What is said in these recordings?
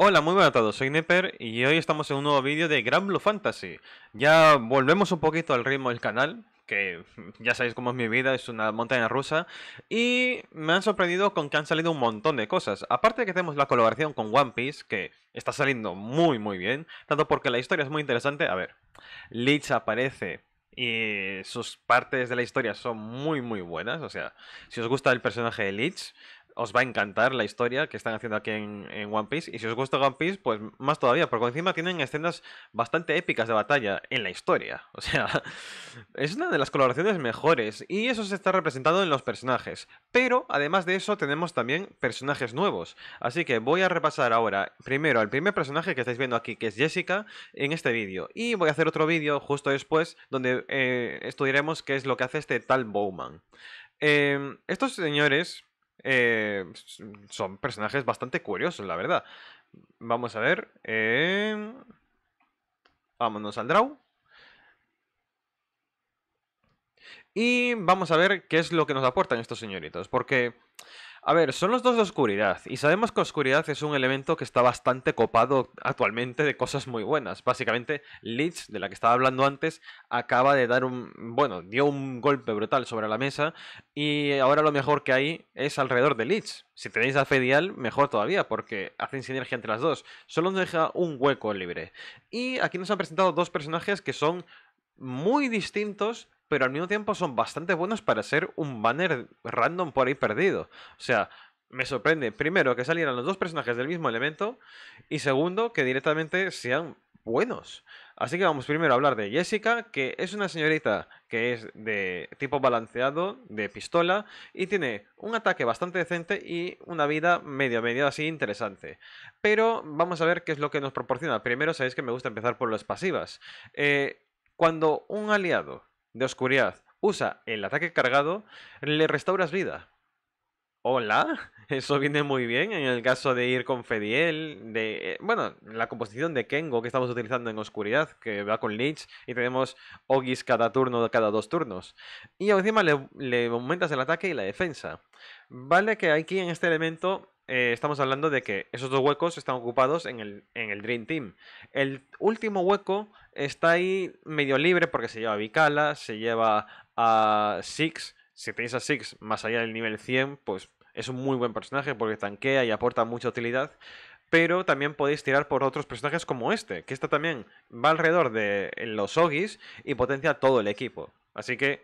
Hola, muy buenas a todos, soy Nipper y hoy estamos en un nuevo vídeo de Grand Blue Fantasy. Ya volvemos un poquito al ritmo del canal, que ya sabéis cómo es mi vida, es una montaña rusa, y me han sorprendido con que han salido un montón de cosas. Aparte de que tenemos la colaboración con One Piece, que está saliendo muy muy bien, tanto porque la historia es muy interesante, a ver, Leech aparece y sus partes de la historia son muy muy buenas, o sea, si os gusta el personaje de Leech, os va a encantar la historia que están haciendo aquí en, One Piece. Y si os gusta One Piece, pues más todavía, porque encima tienen escenas bastante épicas de batalla en la historia. O sea, es una de las colaboraciones mejores y eso se está representando en los personajes. Pero además de eso, tenemos también personajes nuevos. Así que voy a repasar ahora primero al primer personaje que estáis viendo aquí, que es Jessica, en este vídeo. Y voy a hacer otro vídeo justo después donde eh, estudiaremos qué es lo que hace este tal Bowman. Eh, estos señores eh, son personajes bastante curiosos, la verdad. Vamos a ver. Eh, vámonos al draw. Y vamos a ver qué es lo que nos aportan estos señoritos. Porque a ver, son los dos de oscuridad, y sabemos que oscuridad es un elemento que está bastante copado actualmente de cosas muy buenas. Básicamente, Leeds, de la que estaba hablando antes, acaba de dar un... bueno, dio un golpe brutal sobre la mesa, y ahora lo mejor que hay es alrededor de Leeds. Si tenéis a Fedial, mejor todavía, porque hacen sinergia entre las dos. Solo nos deja un hueco libre. Y aquí nos han presentado dos personajes que son muy distintos pero al mismo tiempo son bastante buenos para ser un banner random por ahí perdido. O sea, me sorprende, primero, que salieran los dos personajes del mismo elemento y segundo, que directamente sean buenos. Así que vamos primero a hablar de Jessica, que es una señorita que es de tipo balanceado, de pistola, y tiene un ataque bastante decente y una vida medio, medio así interesante. Pero vamos a ver qué es lo que nos proporciona. Primero, sabéis que me gusta empezar por las pasivas. Eh, cuando un aliado de oscuridad. Usa el ataque cargado, le restauras vida. Hola, eso viene muy bien en el caso de ir con Fediel, de... Eh, bueno, la composición de Kengo que estamos utilizando en Oscuridad, que va con Lynch y tenemos Ogis cada turno, cada dos turnos. Y encima le, le aumentas el ataque y la defensa. Vale que aquí en este elemento eh, estamos hablando de que esos dos huecos están ocupados en el, en el Dream Team. El último hueco está ahí medio libre porque se lleva a Vicala, se lleva a Six. Si tenéis a Six más allá del nivel 100, pues es un muy buen personaje porque tanquea y aporta mucha utilidad. Pero también podéis tirar por otros personajes como este, que está también va alrededor de los Ogis y potencia todo el equipo. Así que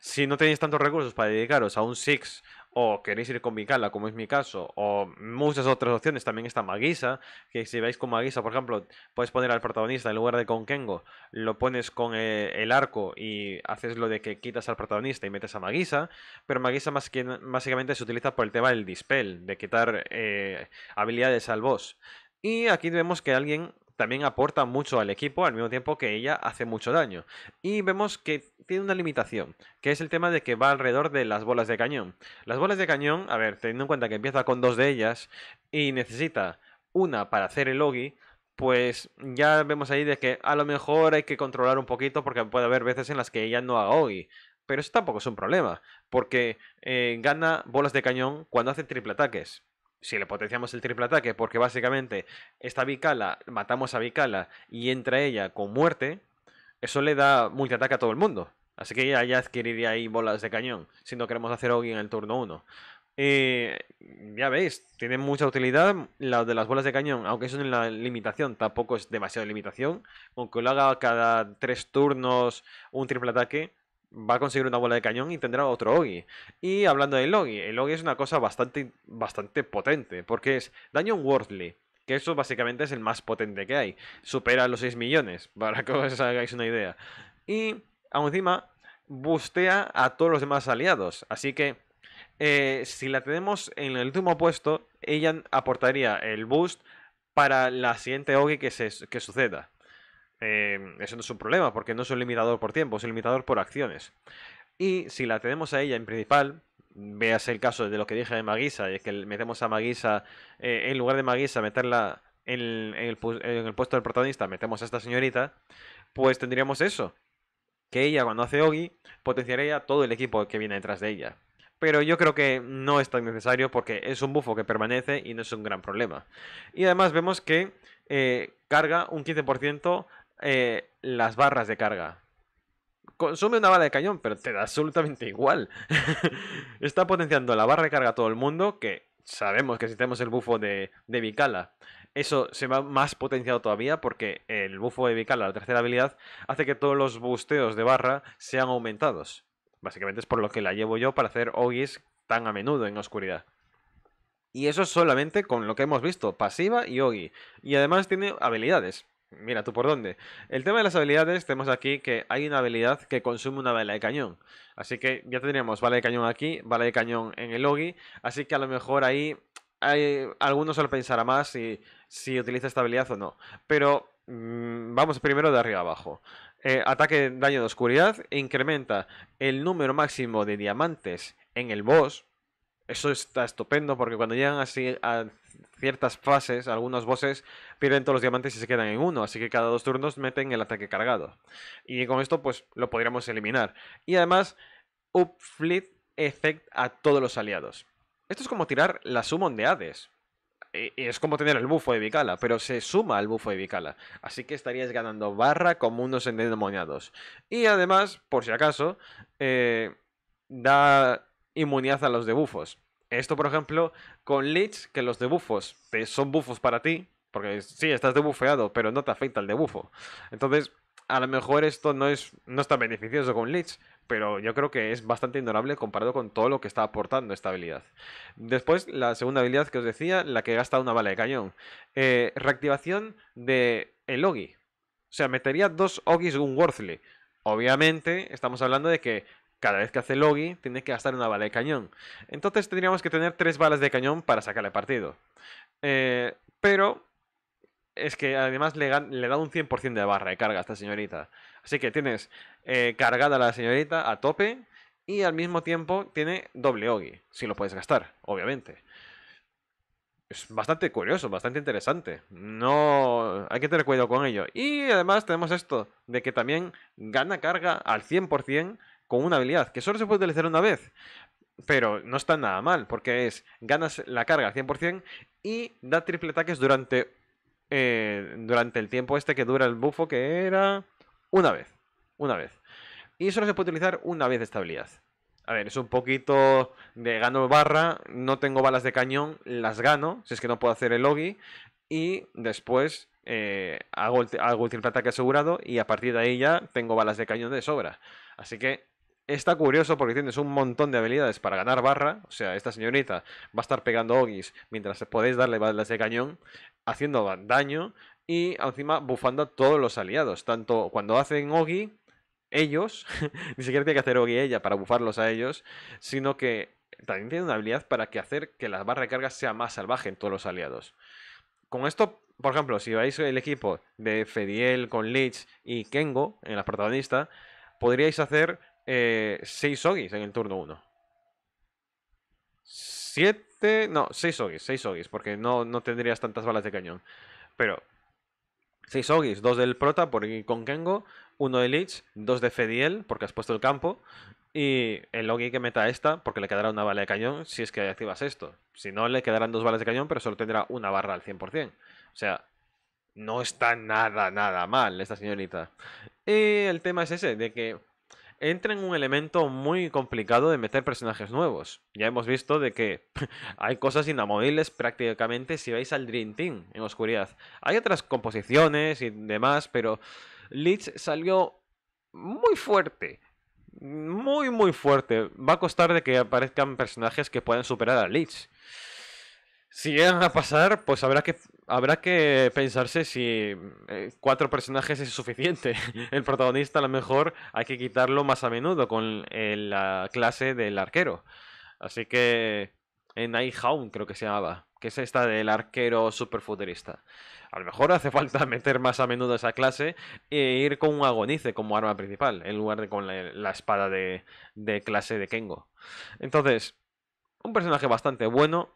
si no tenéis tantos recursos para dedicaros a un Six o queréis ir con Mikala, como es mi caso, o muchas otras opciones, también está maguisa que si vais con maguisa por ejemplo, puedes poner al protagonista en lugar de con Kengo, lo pones con eh, el arco y haces lo de que quitas al protagonista y metes a maguisa pero maguisa básicamente se utiliza por el tema del dispel, de quitar eh, habilidades al boss. Y aquí vemos que alguien también aporta mucho al equipo al mismo tiempo que ella hace mucho daño. Y vemos que tiene una limitación, que es el tema de que va alrededor de las bolas de cañón. Las bolas de cañón, a ver, teniendo en cuenta que empieza con dos de ellas y necesita una para hacer el logi, pues ya vemos ahí de que a lo mejor hay que controlar un poquito porque puede haber veces en las que ella no haga ogi. Pero eso tampoco es un problema, porque eh, gana bolas de cañón cuando hace triple ataques si le potenciamos el triple ataque, porque básicamente esta Vicala, matamos a Vicala y entra ella con muerte, eso le da multiataque a todo el mundo. Así que ella ya adquiriría ahí bolas de cañón, si no queremos hacer alguien en el turno 1. ya veis, tiene mucha utilidad la de las bolas de cañón, aunque eso en la limitación tampoco es demasiado limitación. Aunque lo haga cada tres turnos un triple ataque, va a conseguir una bola de cañón y tendrá otro Ogi. Y hablando del Ogi, el Ogi es una cosa bastante, bastante potente, porque es daño worldly, que eso básicamente es el más potente que hay. Supera los 6 millones, para que os hagáis una idea. Y, aún encima, bustea a todos los demás aliados, así que... Eh, si la tenemos en el último puesto, ella aportaría el boost para la siguiente Ogi que, que suceda. Em, eso no es un problema, porque no es un limitador por tiempo, es un limitador por acciones. Y si la tenemos a ella en principal, veas el caso de lo que dije de Maguisa, y es que metemos a Maguisa, eh, en lugar de Maguisa meterla en el, puesto del protagonista, metemos a esta señorita, pues tendríamos eso. Que ella cuando hace Ogi potenciaría todo el equipo que viene detrás de ella. Pero yo creo que no es tan necesario porque es un bufo que permanece y no es un gran problema. Y además vemos que eh, carga un 15% eh, las barras de carga. Consume una bala de cañón, pero te da absolutamente igual. Está potenciando la barra de carga a todo el mundo, que sabemos que si tenemos el bufo de, de Vicala, eso se va más potenciado todavía porque el bufo de Vicala, la tercera habilidad, hace que todos los busteos de barra sean aumentados. Básicamente es por lo que la llevo yo para hacer ogis tan a menudo en oscuridad. Y eso solamente con lo que hemos visto, pasiva y ogi. Y además tiene habilidades mira tú por dónde. El tema de las habilidades, tenemos aquí que hay una habilidad que consume una bala de cañón. Así que ya tendríamos bala de cañón aquí, bala de cañón en el logi. Así que a lo mejor ahí hay, algunos solo pensará más si, si utiliza esta habilidad o no. Pero mm, vamos primero de arriba abajo. Eh, ataque daño de oscuridad incrementa el número máximo de diamantes en el boss eso está estupendo porque cuando llegan así a ciertas fases, algunos bosses pierden todos los diamantes y se quedan en uno, así que cada dos turnos meten el ataque cargado. Y con esto pues lo podríamos eliminar. Y además, upflip Effect a todos los aliados. Esto es como tirar la summon de Hades. es como tener el bufo de Vicala, pero se suma al bufo de Vicala. Así que estarías ganando barra como unos endemoniados. Y además, por si acaso, eh, da inmunidad a los debufos. Esto, por ejemplo, con Leech que los debufos son bufos para ti, porque sí, estás debufeado, pero no te afecta el debufo. Entonces, a lo mejor esto no es no es tan beneficioso con Leech, pero yo creo que es bastante ignorable comparado con todo lo que está aportando esta habilidad. Después, la segunda habilidad que os decía, la que gasta una bala de cañón. Eh, reactivación de el O sea, metería dos Ogis un Worthly. Obviamente, estamos hablando de que cada vez que hace Logi, tiene que gastar una bala de cañón. Entonces tendríamos que tener tres balas de cañón para sacarle partido. Eh, pero es que además le, da un 100% de barra de carga a esta señorita. Así que tienes eh, cargada a la señorita a tope y al mismo tiempo tiene doble logi si lo puedes gastar, obviamente. Es bastante curioso, bastante interesante. No hay que tener cuidado con ello. Y además tenemos esto, de que también gana carga al 100% con una habilidad que solo se puede utilizar una vez. Pero no está nada mal, porque es ganas la carga al 100% y da triple ataques durante, eh, durante el tiempo este que dura el bufo, que era una vez. Una vez. Y solo se puede utilizar una vez esta habilidad. A ver, es un poquito de gano barra, no tengo balas de cañón, las gano, si es que no puedo hacer el logi, y después eh, hago, hago el triple ataque asegurado y a partir de ahí ya tengo balas de cañón de sobra. Así que Está curioso porque tienes un montón de habilidades para ganar barra. O sea, esta señorita va a estar pegando ogis mientras podéis darle balas de cañón, haciendo daño y encima bufando a todos los aliados. Tanto cuando hacen ogi, ellos, ni siquiera tiene que hacer ogi ella para bufarlos a ellos, sino que también tiene una habilidad para que hacer que la barra de carga sea más salvaje en todos los aliados. Con esto por ejemplo, si veis el equipo de Fediel con Leech y Kengo en la protagonista, podríais hacer 6 eh, Ogis en el turno 1. 7, no, 6 Ogis, 6 Ogis, porque no, tendrías tantas balas de cañón. Pero 6 Ogis, 2 del Prota por con Kengo, 1 de Lich, 2 de Fediel, porque has puesto el campo, y el Ogi que meta esta, porque le quedará una bala de cañón si es que activas esto. Si no, le quedarán dos balas de cañón, pero solo tendrá una barra al 100%. O sea, no está nada, nada mal esta señorita. Y el tema es ese, de que entra en un elemento muy complicado de meter personajes nuevos. Ya hemos visto de que hay cosas inamovibles prácticamente si vais al Dream Team en Oscuridad. Hay otras composiciones y demás, pero Lich salió muy fuerte. Muy, muy fuerte. Va a costar de que aparezcan personajes que puedan superar a Lich si llegan a pasar, pues habrá que, habrá que pensarse si eh, cuatro personajes es suficiente. El protagonista a lo mejor hay que quitarlo más a menudo con eh, la clase del arquero. Así que en Nighthound creo que se llamaba, que es esta del arquero superfuturista. A lo mejor hace falta meter más a menudo esa clase e ir con un agonice como arma principal, en lugar de con la, espada de clase de Kengo. Entonces, un personaje bastante bueno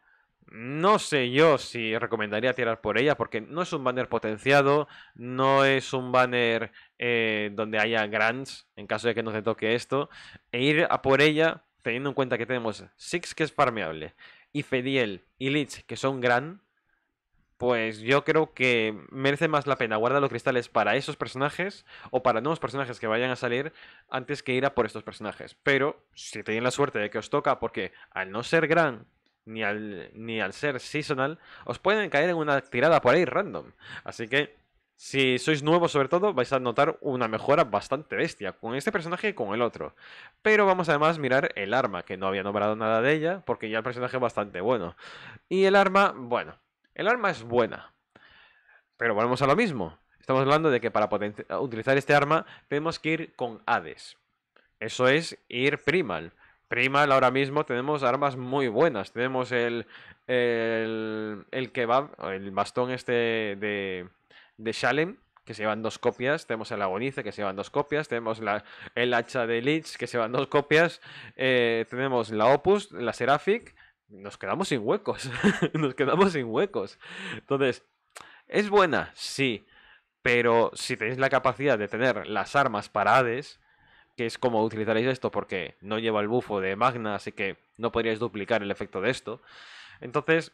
no sé yo si recomendaría tirar por ella porque no es un banner potenciado, no es un banner eh, donde haya grants en caso de que no se toque esto. E ir a por ella teniendo en cuenta que tenemos Six que es farmeable y Fediel y Lich que son gran, pues yo creo que merece más la pena guardar los cristales para esos personajes o para nuevos personajes que vayan a salir antes que ir a por estos personajes. Pero si tenéis la suerte de que os toca porque al no ser gran ni al, ser seasonal, os pueden caer en una tirada por ahí random. Así que si sois nuevos sobre todo, vais a notar una mejora bastante bestia con este personaje y con el otro. Pero vamos además a mirar el arma, que no había nombrado nada de ella, porque ya el personaje es bastante bueno. Y el arma, bueno, el arma es buena. Pero volvemos a lo mismo. Estamos hablando de que para utilizar este arma tenemos que ir con Hades. Eso es ir primal. Primal ahora mismo tenemos armas muy buenas. Tenemos el, el, kebab, el bastón este de, de Shalem, que se llevan dos copias. Tenemos el agonice, que se llevan dos copias. Tenemos la, el hacha de Lich, que se llevan dos copias. Eh, tenemos la Opus, la Seraphic. Nos quedamos sin huecos. nos quedamos sin huecos. Entonces, ¿es buena? Sí. Pero si tenéis la capacidad de tener las armas para que es como utilizaréis esto porque no lleva el bufo de Magna, así que no podríais duplicar el efecto de esto. Entonces,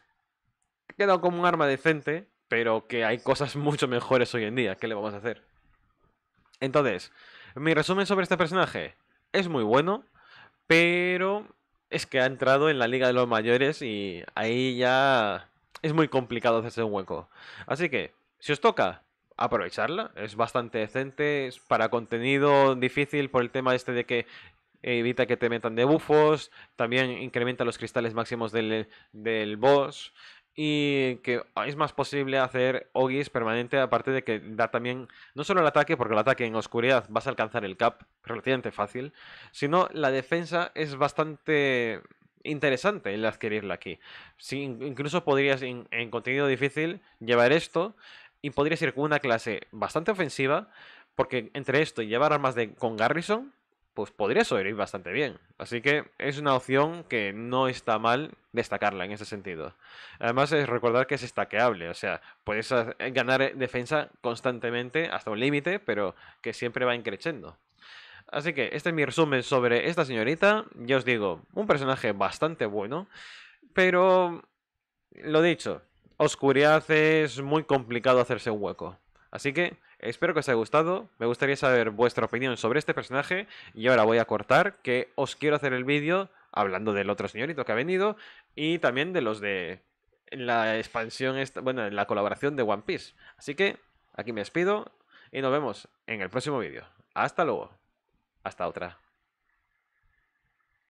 quedado como un arma decente, pero que hay cosas mucho mejores hoy en día. ¿Qué le vamos a hacer? Entonces, mi resumen sobre este personaje es muy bueno, pero es que ha entrado en la Liga de los Mayores y ahí ya es muy complicado hacerse un hueco. Así que, si os toca, aprovecharla. Es bastante decente. para contenido difícil por el tema este de que evita que te metan debufos. También incrementa los cristales máximos del, boss. Y que es más posible hacer Ogis permanente, aparte de que da también, no solo el ataque, porque el ataque en oscuridad vas a alcanzar el cap relativamente fácil, sino la defensa es bastante interesante el adquirirla aquí. incluso podrías en contenido difícil llevar esto y podría ser con una clase bastante ofensiva, porque entre esto y llevar armas de, con Garrison, pues podría sobrevivir bastante bien. Así que es una opción que no está mal destacarla en ese sentido. Además es recordar que es estaqueable, o sea, puedes ganar defensa constantemente hasta un límite, pero que siempre va increciendo. Así que este es mi resumen sobre esta señorita. Ya os digo, un personaje bastante bueno, pero lo dicho, oscuridad es muy complicado hacerse un hueco. Así que espero que os haya gustado, me gustaría saber vuestra opinión sobre este personaje y ahora voy a cortar que os quiero hacer el vídeo hablando del otro señorito que ha venido y también de los de la expansión, bueno, la colaboración de One Piece. Así que aquí me despido y nos vemos en el próximo vídeo. Hasta luego. Hasta otra.